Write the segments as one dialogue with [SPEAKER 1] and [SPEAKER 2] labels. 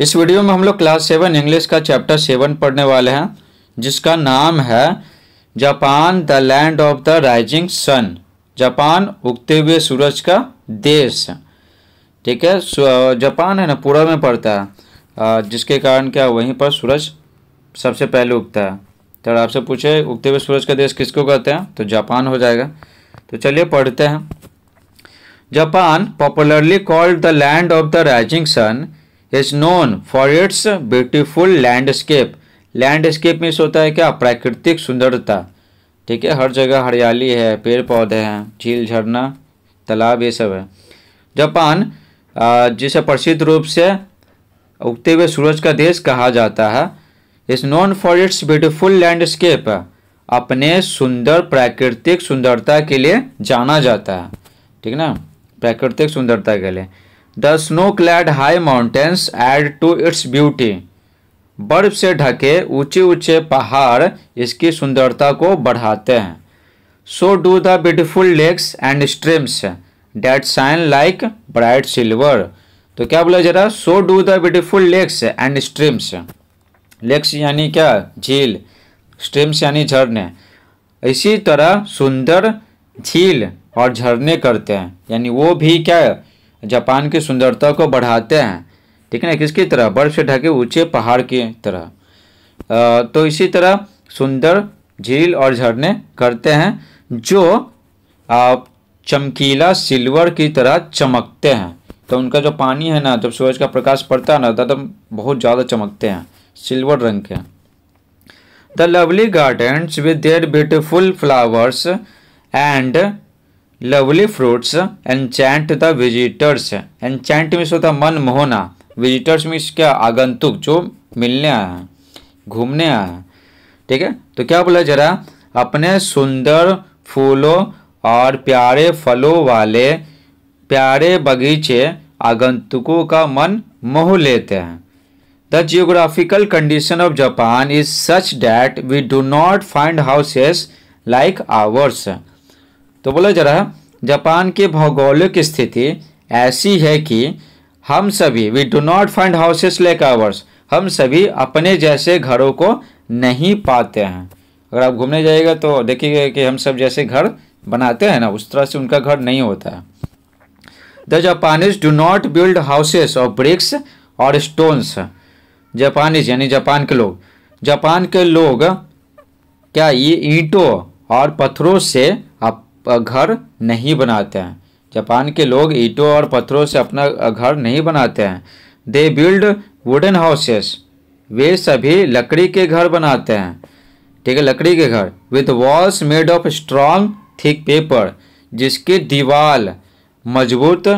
[SPEAKER 1] इस वीडियो में हम लोग क्लास सेवन इंग्लिश का चैप्टर सेवन पढ़ने वाले हैं जिसका नाम है Japan the land of the rising sun Japan उगते हुए सूरज का देश ठीक है जापान है ना पूरा में पड़ता है जिसके कारण क्या वहीं पर सूरज सबसे पहले उगता है तो आपसे पूछे उगते हुए सूरज का देश किसको कहते हैं तो जापान हो जाएगा तो चलिए पढ़ते हैं Japan popularly called the land of the rising sun is known for its beautiful landscape landscape means होता है क्या प्राकृतिक सुंदरता ठीक है हर जगह हरियाली है पेड़ पौधे हैं झील झरना तालाब ये सब है जापान जिसे प्रसिद्ध रूप से उगते हुए सूरज का देश कहा जाता है is known for its beautiful landscape अपने सुंदर प्राकृतिक सुंदरता के लिए जाना जाता है ठीक ना प्राकृतिक सुंदरता के लिए the snow clad high mountains add to its beauty बर्फ से ढके ऊंचे ऊंचे पहाड़ इसकी सुंदरता को बढ़ाते हैं so do the beautiful lakes and streams that shine like bright silver तो क्या बोला जरा so do the beautiful lakes and streams lakes यानी क्या झील स्ट्रीम्स यानी झरने इसी तरह सुंदर झील और झरने करते हैं यानी वो भी क्या है जापान की सुंदरता को बढ़ाते हैं ठीक है ना किसकी तरह बर्फ से ढके ऊंचे पहाड़ की तरह आ, तो इसी तरह सुंदर झील और झरने करते हैं जो आप चमकीला सिल्वर की तरह चमकते हैं तो उनका जो पानी है ना जब सूरज का प्रकाश पड़ता है ना तब बहुत ज़्यादा चमकते हैं सिल्वर रंग के the lovely gardens with their beautiful flowers and lovely fruits enchant the visitors enchant means होता मन मोहना विजिटर्स मीन्स क्या आगंतुक जो मिलने आए हैं घूमने आए हैं ठीक है तो क्या बोला जरा अपने सुंदर फूलों और प्यारे फलों वाले प्यारे बगीचे आगंतुकों का मन मोह लेते हैं the geographical condition of Japan is such that we do not find houses like ours तो बोलो जरा जापान की भौगोलिक स्थिति ऐसी है कि हम सभी we do not find houses like ours हम सभी अपने जैसे घरों को नहीं पाते हैं अगर आप घूमने जाइएगा तो देखिएगा कि हम सब जैसे घर बनाते हैं ना उस तरह से उनका घर नहीं होता है the Japanese do not build houses of bricks और स्टोन्स जापानीज यानी जापान के लोग जापान के लोग क्या ये ईंटों और पत्थरों से घर नहीं बनाते हैं जापान के लोग ईंटों और पत्थरों से अपना घर नहीं बनाते हैं दे बिल्ड वुडन हाउसेस वे सभी लकड़ी के घर बनाते हैं ठीक है लकड़ी के घर with walls made of strong thick paper जिसके दीवाल मजबूत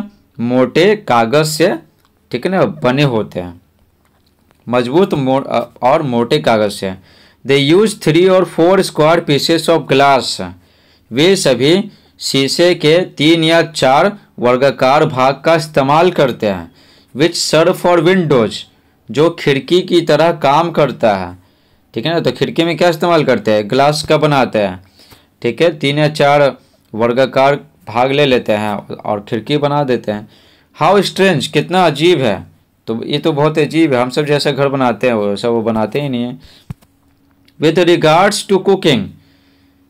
[SPEAKER 1] मोटे कागज़ से ठीक है ना बने होते हैं मजबूत मो, और मोटे कागज़ से they use three or four square pieces of glass वे सभी शीशे के तीन या चार वर्गाकार भाग का इस्तेमाल करते हैं विच सर्व फॉर विंडोज जो खिड़की की तरह काम करता है ठीक है ना तो खिड़की में क्या इस्तेमाल करते हैं ग्लास का बनाते हैं ठीक है तीन या चार वर्गाकार भाग ले लेते हैं और खिड़की बना देते हैं हाउ स्ट्रेंज कितना अजीब है तो ये तो बहुत अजीब है हम सब जैसा घर बनाते हैं वैसा वो, वो बनाते ही नहीं है with regards to cooking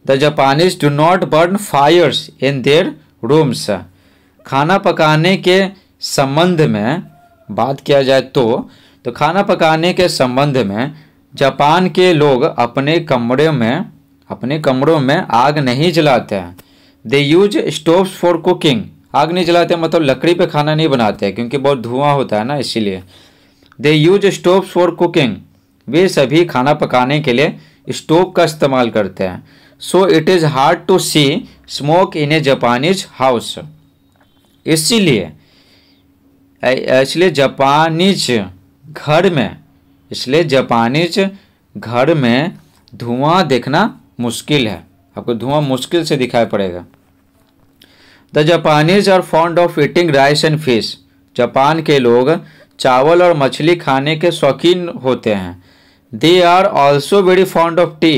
[SPEAKER 1] the Japanese do not burn fires in their rooms खाना पकाने के संबंध में बात किया जाए तो तो खाना पकाने के संबंध में जापान के लोग अपने कमरे में अपने कमरों में आग नहीं जलाते हैं they use stoves for cooking आग नहीं जलाते मतलब लकड़ी पे खाना नहीं बनाते हैं क्योंकि बहुत धुआं होता है ना इसीलिए they use stoves for cooking वे सभी खाना पकाने के लिए स्टोव का इस्तेमाल करते हैं so it is hard to see smoke in a Japanese house इसीलिए इसलिए जापानीज घर में इसलिए जापानीज घर में धुआं देखना मुश्किल है आपको धुआं मुश्किल से दिखाई पड़ेगा the Japanese are fond of eating rice and fish Japan के लोग चावल और मछली खाने के शौकीन होते हैं they are also very fond of tea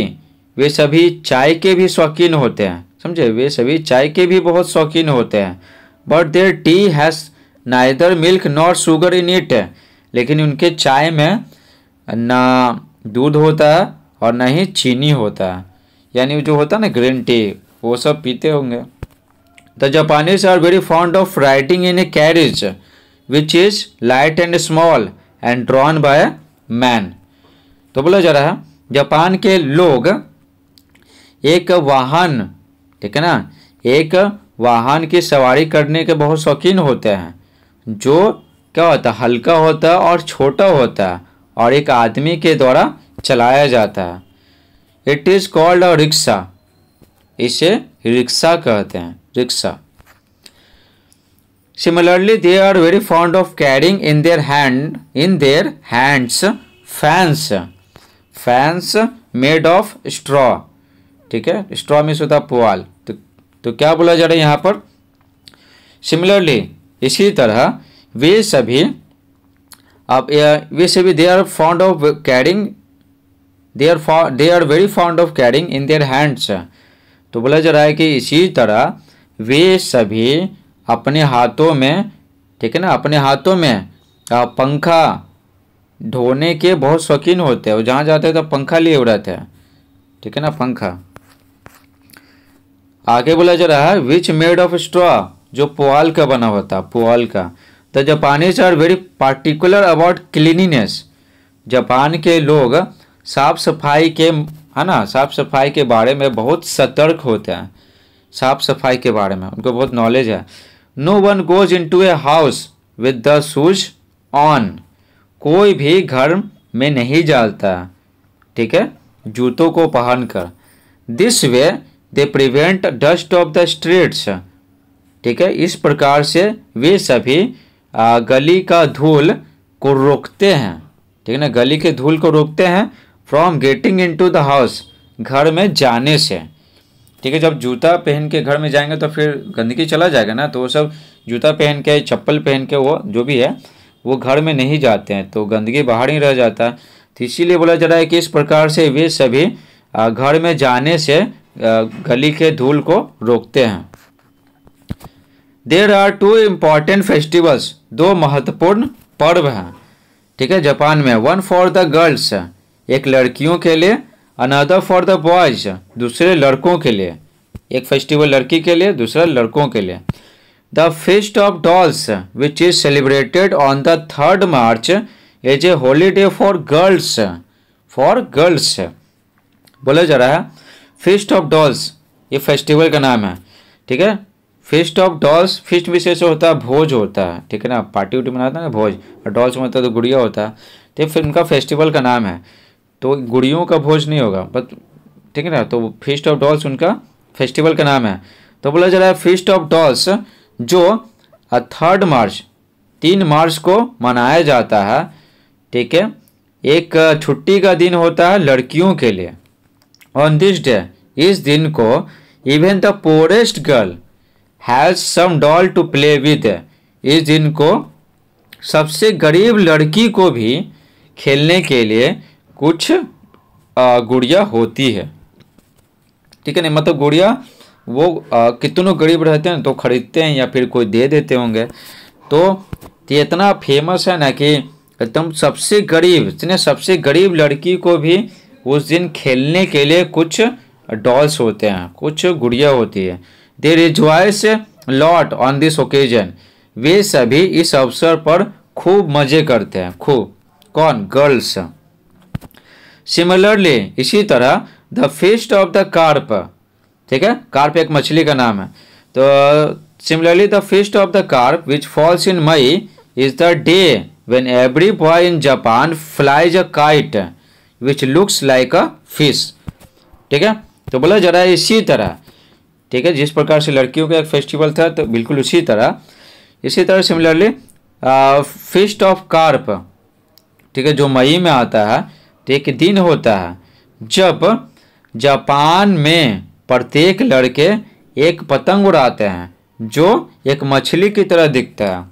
[SPEAKER 1] वे सभी चाय के भी शौकीन होते हैं समझे वे सभी चाय के भी बहुत शौकीन होते हैं but their tea has neither milk nor sugar in it लेकिन उनके चाय में ना दूध होता है और ना ही चीनी होता है यानी जो होता है ना ग्रीन टी वो सब पीते होंगे the Japanese are very fond of riding in a carriage which is light and small and drawn by man तो बोला जा रहा है जापान के लोग एक वाहन ठीक है ना एक वाहन की सवारी करने के बहुत शौकीन होते हैं जो क्या होता है हल्का होता है और छोटा होता है और एक आदमी के द्वारा चलाया जाता है it is called a rickshaw इसे रिक्शा कहते हैं rickshaw similarly they are very fond of carrying in their hand in their hands fans fans made of straw ठीक है स्ट्रॉ मीन्स होता है पुआल तो, तो क्या बोला जा रहा है यहाँ पर सिमिलरली इसी तरह वे सभी अब वे सभी they are found of carrying they are they are very found of carrying in their hands तो बोला जा रहा है कि इसी तरह वे सभी अपने हाथों में ठीक है ना अपने हाथों में पंखा ढोने के बहुत शौकीन होते हैं और जहाँ जाते हैं तो पंखा लिए उड़ाते हैं ठीक है ना पंखा आगे बोला जा रहा है विच मेड ऑफ स्ट्रॉ जो पुआल का बना हुआ था पुआल का the Japanese are very particular about cleanliness Japan के लोग साफ सफाई के है ना साफ सफाई के बारे में बहुत सतर्क होते हैं साफ सफाई के बारे में उनको बहुत नॉलेज है no one goes into a house with the shoes on कोई भी घर में नहीं जाता ठीक है जूतों को पहनकर this way they prevent dust of the streets ठीक है इस प्रकार से वे सभी गली का धूल को रोकते हैं ठीक है ना गली के धूल को रोकते हैं from getting into the house घर में जाने से ठीक है जब जूता पहन के घर में जाएंगे तो फिर गंदगी चला जाएगा ना तो वो सब जूता पहन के चप्पल पहन के वो जो भी है वो घर में नहीं जाते हैं तो गंदगी बाहर ही रह जाता है तो इसीलिए बोला जा रहा है कि इस प्रकार से वे सभी घर में जाने से गली के धूल को रोकते हैं there are two important festivals दो महत्वपूर्ण पर्व हैं ठीक है जापान में वन फॉर द गर्ल्स एक लड़कियों के लिए अनदर फॉर द बॉयज दूसरे लड़कों के लिए एक फेस्टिवल लड़की के लिए दूसरा लड़कों के लिए the feast of dolls which is celebrated on the third March is a holiday for girls for girls बोला जा रहा है फिस्ट ऑफ डॉल्स ये फेस्टिवल का नाम है ठीक है फिस्ट ऑफ डॉल्स फिस्ट विशेष होता है भोज होता है ठीक है ना पार्टी वार्टी मनाते हैं ना भोज और डॉल्स में होता है तो गुड़िया होता है तो फिर उनका फेस्टिवल का नाम है तो गुड़ियों का भोज नहीं होगा बट ठीक है ना तो फिस्ट ऑफ डॉल्स उनका फेस्टिवल का नाम है तो बोला जा रहा है फिस्ट ऑफ डॉल्स जो थर्ड मार्च तीन मार्च को मनाया जाता है ठीक है एक छुट्टी का दिन होता है लड़कियों के लिए ऑन दिस डे इस दिन को even the poorest girl has some doll to play with इस दिन को सबसे गरीब लड़की को भी खेलने के लिए कुछ गुड़िया होती है ठीक है ना मतलब गुड़िया वो कितनों गरीब रहते हैं तो ख़रीदते हैं या फिर कोई दे देते होंगे तो ये इतना फेमस है ना कि एकदम सबसे गरीब इतने सबसे गरीब लड़की को भी उस दिन खेलने के लिए कुछ डॉल्स होते हैं कुछ गुड़िया होती है they rejoice lot on this occasion वे सभी इस अवसर पर खूब मजे करते हैं खूब कौन गर्ल्स सिमिलरली इसी तरह the feast of the carp ठीक है कार्प एक मछली का नाम है तो similarly the feast of the carp which falls in May is the day when every boy in Japan flies a kite which looks like a fish ठीक है तो बोला जा रहा है इसी तरह ठीक है जिस प्रकार से लड़कियों का एक फेस्टिवल था तो बिल्कुल उसी तरह इसी तरह सिमिलरली फिस्ट ऑफ कार्प ठीक है जो मई में आता है ठीक तो दिन होता है जब जापान में प्रत्येक लड़के एक पतंग उड़ाते हैं जो एक मछली की तरह दिखता है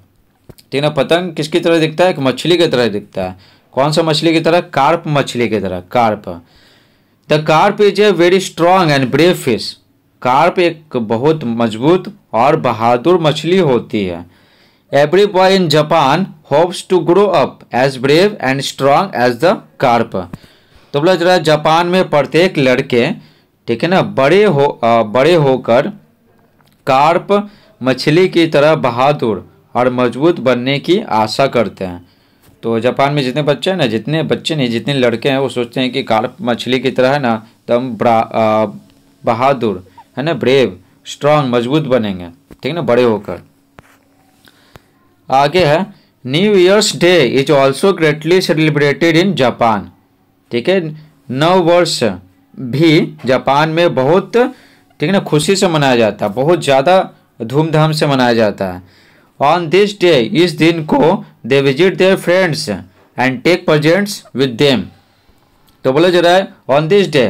[SPEAKER 1] ठीक है पतंग किसकी तरह दिखता है एक मछली की तरह दिखता है कौन सा मछली की तरह कार्प मछली की तरह carp the carp is a very strong and brave fish carp एक बहुत मजबूत और बहादुर मछली होती है every boy in Japan hopes to grow up as brave and strong as the carp तो बोला जरा जापान में प्रत्येक लड़के ठीक है ना बड़े हो आ, बड़े होकर कार्प मछली की तरह बहादुर और मजबूत बनने की आशा करते हैं तो जापान में जितने बच्चे हैं ना जितने बच्चे नहीं जितने लड़के हैं वो सोचते हैं कि काल मछली की तरह है ना तो हम बहादुर है ना ब्रेव स्ट्रांग मजबूत बनेंगे ठीक ना बड़े होकर आगे है new year's day is also greatly celebrated in Japan ठीक है नव वर्ष भी जापान में बहुत ठीक है ना खुशी से मनाया जाता है बहुत ज़्यादा धूमधाम से मनाया जाता है ऑन दिस डे इस दिन को they visit their friends and take presents with them तो बोला जा रहा है ऑन दिस डे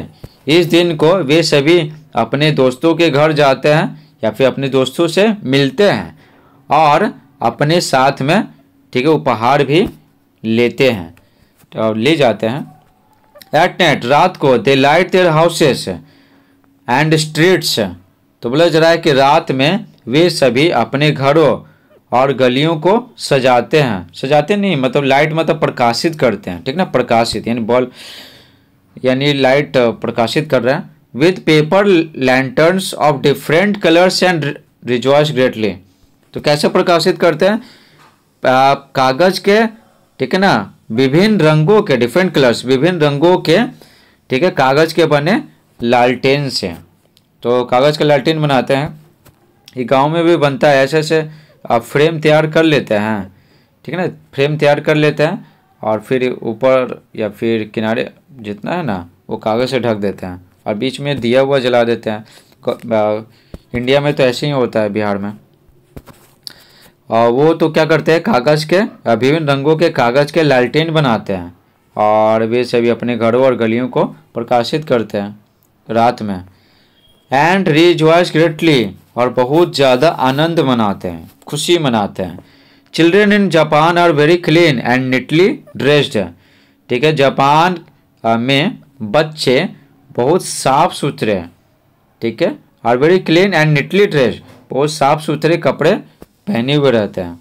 [SPEAKER 1] इस दिन को वे सभी अपने दोस्तों के घर जाते हैं या फिर अपने दोस्तों से मिलते हैं और अपने साथ में ठीक है उपहार भी लेते हैं तो ले जाते हैं एट नाइट रात को they light their houses and streets तो बोला जा रहा है कि रात में वे सभी अपने घरों और गलियों को सजाते हैं सजाते नहीं मतलब लाइट मतलब प्रकाशित करते हैं ठीक ना प्रकाशित यानी बॉल यानी लाइट प्रकाशित कर रहे हैं with paper lantern of different colours and rejoice greatly तो कैसे प्रकाशित करते हैं कागज़ के ठीक है ना विभिन्न रंगों के डिफरेंट कलर्स विभिन्न रंगों के ठीक है कागज़ के बने लालटेन से तो कागज़ का लालटेन बनाते हैं ये गांव में भी बनता है ऐसे ऐसे आप फ्रेम तैयार कर लेते हैं ठीक है ना फ्रेम तैयार कर लेते हैं और फिर ऊपर या फिर किनारे जितना है ना वो कागज़ से ढक देते हैं और बीच में दिया हुआ जला देते हैं इंडिया में तो ऐसे ही होता है बिहार में और वो तो क्या करते हैं कागज़ के विभिन्न रंगों के कागज़ के लालटेन बनाते हैं और वे सभी अपने घरों और गलियों को प्रकाशित करते हैं रात में एंड रिजॉइस ग्रेटली और बहुत ज़्यादा आनंद मनाते हैं खुशी मनाते हैं children in Japan are very clean and neatly dressed ठीक है जापान में बच्चे बहुत साफ सुथरे हैं ठीक है are very clean and neatly dressed बहुत साफ सुथरे कपड़े पहने हुए रहते हैं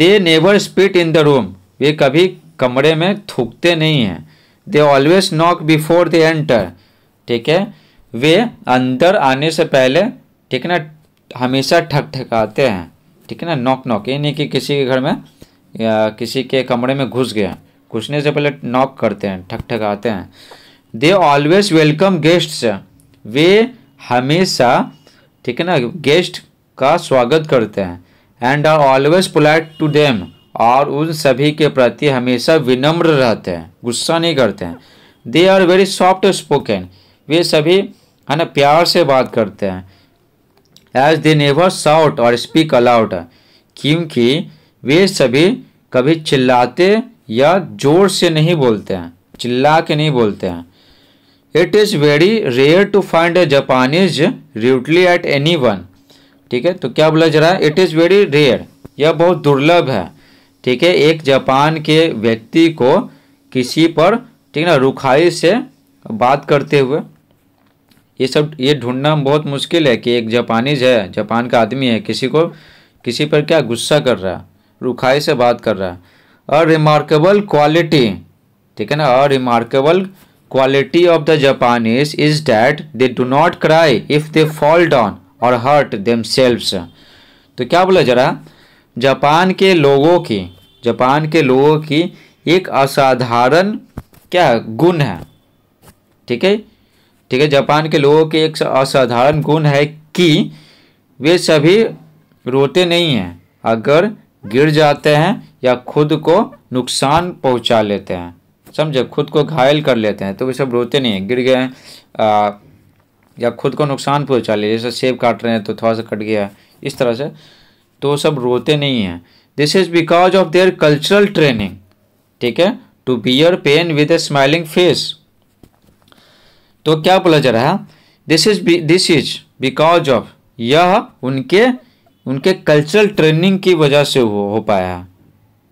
[SPEAKER 1] they never spit in the room वे कभी कमरे में थूकते नहीं हैं they always knock before they enter ठीक है वे अंदर आने से पहले ठीक है ना हमेशा ठक ठकाते हैं ठीक है ना नॉक नॉक ये नहीं कि किसी के घर में या किसी के कमरे में घुस गए घुसने से पहले नॉक करते हैं ठक ठकाते हैं दे ऑलवेज वेलकम गेस्ट्स वे हमेशा ठीक है ना गेस्ट का स्वागत करते हैं and are always polite to them और उन सभी के प्रति हमेशा विनम्र रहते हैं गुस्सा नहीं करते हैं they are very soft spoken वे सभी है ना प्यार से बात करते हैं एज दे नेवर साउट और स्पीक अलाउड क्योंकि वे सभी कभी चिल्लाते या जोर से नहीं बोलते हैं चिल्ला के नहीं बोलते हैं it is very rare to find a Japanese rudely at any one ठीक है तो क्या बोला जा रहा है इट इज़ वेरी रेयर यह बहुत दुर्लभ है ठीक है एक जापान के व्यक्ति को किसी पर ठीक है ना रुखाई से बात करते हुए ये सब ये ढूंढना बहुत मुश्किल है कि एक जापानीज है जापान का आदमी है किसी को किसी पर क्या गुस्सा कर रहा है रुखाई से बात कर रहा है अ रिमार्केबल क्वालिटी ठीक है ना a remarkable quality of the Japanese is that they do not cry if they fall down or hurt them तो क्या बोला जरा जापान के लोगों की जापान के लोगों की एक असाधारण क्या गुण है ठीक है ठीक है जापान के लोगों के एक असाधारण गुण है कि वे सभी रोते नहीं हैं अगर गिर जाते हैं या खुद को नुकसान पहुंचा लेते हैं समझे खुद को घायल कर लेते हैं तो वे सब रोते नहीं हैं गिर गए हैं या खुद को नुकसान पहुंचा ले जैसे सेब काट रहे हैं तो थोड़ा सा कट गया इस तरह से तो सब रोते नहीं हैं this is because of their cultural training ठीक है to bear pain with a smiling face तो क्या बोला जा रहा है this is this is because of यह उनके उनके कल्चरल ट्रेनिंग की वजह से हो, हो पाया है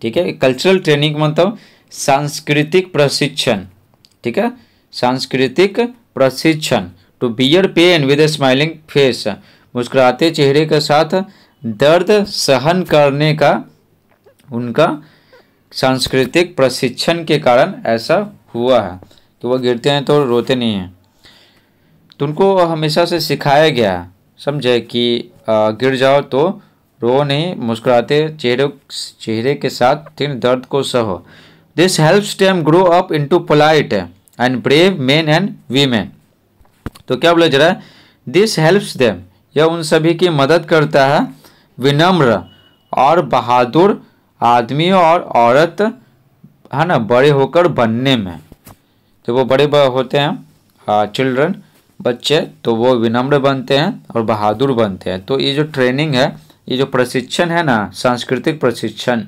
[SPEAKER 1] ठीक है कल्चरल ट्रेनिंग मतलब सांस्कृतिक प्रशिक्षण ठीक है सांस्कृतिक प्रशिक्षण to bear pain with a smiling face मुस्कुराते चेहरे के साथ दर्द सहन करने का उनका सांस्कृतिक प्रशिक्षण के कारण ऐसा हुआ है कि तो वह गिरते हैं तो रोते नहीं हैं तो उनको हमेशा से सिखाया गया समझे कि गिर जाओ तो रो नहीं मुस्कुराते चेहरे चेहरे के साथ तीन दर्द को सहो this helps them grow up into polite and brave men and women तो क्या बोला जरा दिस हेल्प्स देम यह उन सभी की मदद करता है विनम्र और बहादुर आदमी और औरत है ना बड़े होकर बनने में तो वो बड़े होते हैं चिल्ड्रन बच्चे तो वो विनम्र बनते हैं और बहादुर बनते हैं तो ये जो ट्रेनिंग है ये जो प्रशिक्षण है ना सांस्कृतिक प्रशिक्षण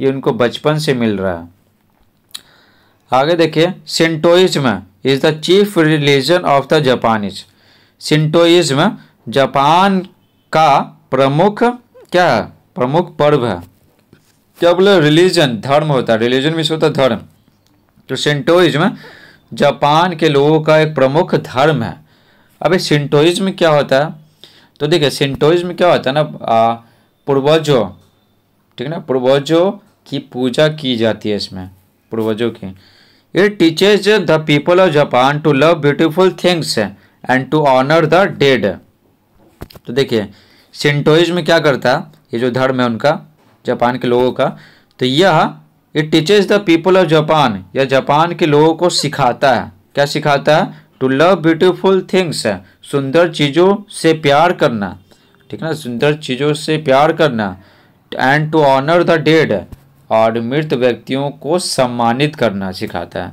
[SPEAKER 1] ये उनको बचपन से मिल रहा है आगे देखिए Shintoism is the chief religion of the Japanese Shintoism Japan का प्रमुख क्या है प्रमुख पर्व है क्या बोले रिलीजन धर्म होता है रिलीजन में होता है धर्म तो सिंटोइज्म जापान के लोगों का एक प्रमुख धर्म है अभी सिंटोइज में क्या होता है तो देखिए सिंटोइज में क्या होता है ना पूर्वजों ठीक है ना पूर्वजों की पूजा की जाती है इसमें पूर्वजों की it teaches the people of Japan to love beautiful things and to honour the dead तो देखिए सिंटोइज में क्या करता है ये जो धर्म है उनका जापान के लोगों का तो यह it teaches the people of Japan या जापान के लोगों को सिखाता है क्या सिखाता है टू लव ब्यूटिफुल थिंग्स सुंदर चीज़ों से प्यार करना ठीक ना सुंदर चीज़ों से प्यार करना and to honour the dead और मृत व्यक्तियों को सम्मानित करना सिखाता है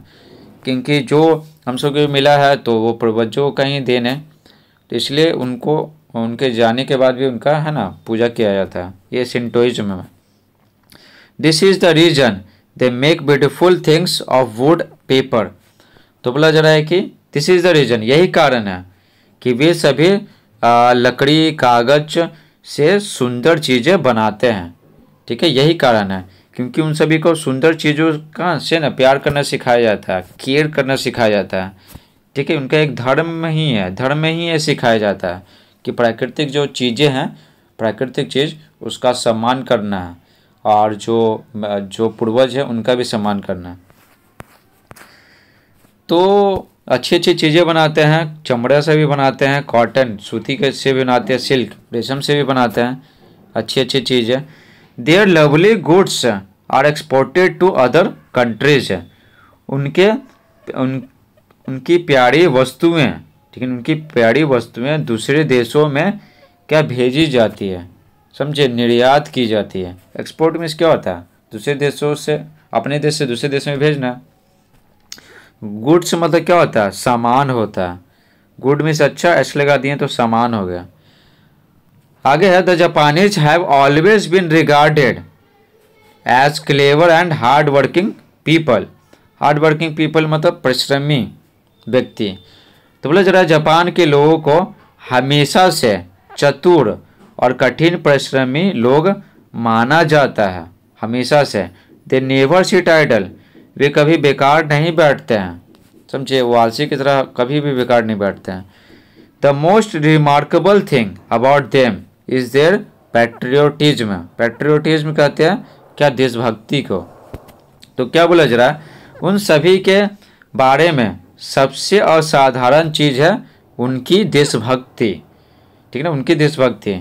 [SPEAKER 1] क्योंकि जो हम सब को मिला है तो वो पूर्वजों का ही देन है तो इसलिए उनको उनके जाने के बाद भी उनका है ना पूजा किया जाता है ये सिंटोइज में this is the reason they make beautiful things of wood paper तो बोला जा रहा है कि दिस इज द रीजन यही कारण है कि वे सभी लकड़ी कागज से सुंदर चीज़ें बनाते हैं ठीक है यही कारण है क्योंकि उन सभी को सुंदर चीज़ों का से ना प्यार करना सिखाया जाता है केयर करना सिखाया जाता है ठीक है उनका एक धर्म ही है धर्म में ही ये सिखाया जाता है कि प्राकृतिक जो चीज़ें हैं प्राकृतिक चीज़ उसका सम्मान करना है और जो जो पूर्वज है उनका भी सम्मान करना है तो अच्छी अच्छी चीज़ें बनाते हैं चमड़े से भी बनाते हैं कॉटन सूती के से भी बनाते हैं सिल्क रेशम से भी बनाते हैं अच्छी अच्छी चीज़ें their lovely goods are exported to other countries उनके उन उनकी प्यारी वस्तुएं ठीक है उनकी प्यारी वस्तुएं दूसरे देशों में क्या भेजी जाती है समझे निर्यात की जाती है एक्सपोर्ट में क्या होता है दूसरे देशों से अपने देश से दूसरे देश में भेजना गुड्स मतलब क्या होता है सामान होता है गुड मीन्स अच्छा एस लगा दिए तो सामान हो गया आगे है the Japanese have always been regarded as clever and hard working people hard working people मतलब परिश्रमी व्यक्ति तो बोला जरा जापान के लोगों को हमेशा से चतुर और कठिन परिश्रमी लोग माना जाता है हमेशा से दे नेवर सीट आइडल वे कभी बेकार नहीं बैठते हैं समझे वो आलसी की तरह कभी भी बेकार नहीं बैठते हैं the most remarkable thing about them is their patriotism patriotism कहते हैं क्या देशभक्ति को तो क्या बोला जरा उन सभी के बारे में सबसे असाधारण चीज़ है उनकी देशभक्ति ठीक है ना उनकी देशभक्ति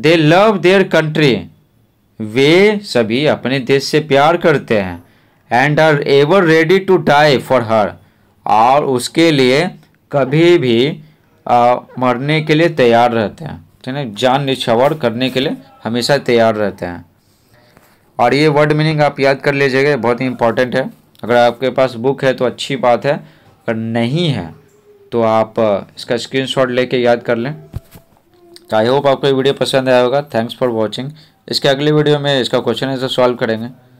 [SPEAKER 1] दे लव देयर कंट्री वे सभी अपने देश से प्यार करते हैं and are ever ready to die for her और उसके लिए कभी भी आ, मरने के लिए तैयार रहते हैं ठीक है जान निछावर करने के लिए हमेशा तैयार रहते हैं और ये वर्ड मीनिंग आप याद कर लीजिएगा बहुत ही इंपॉर्टेंट है अगर आपके पास बुक है तो अच्छी बात है अगर नहीं है तो आप इसका स्क्रीनशॉट लेके याद कर लें तो आई होप आपको ये वीडियो पसंद आया होगा थैंक्स फॉर वॉचिंग इसके अगले वीडियो में इसका क्वेश्चन ऐसे सॉल्व करेंगे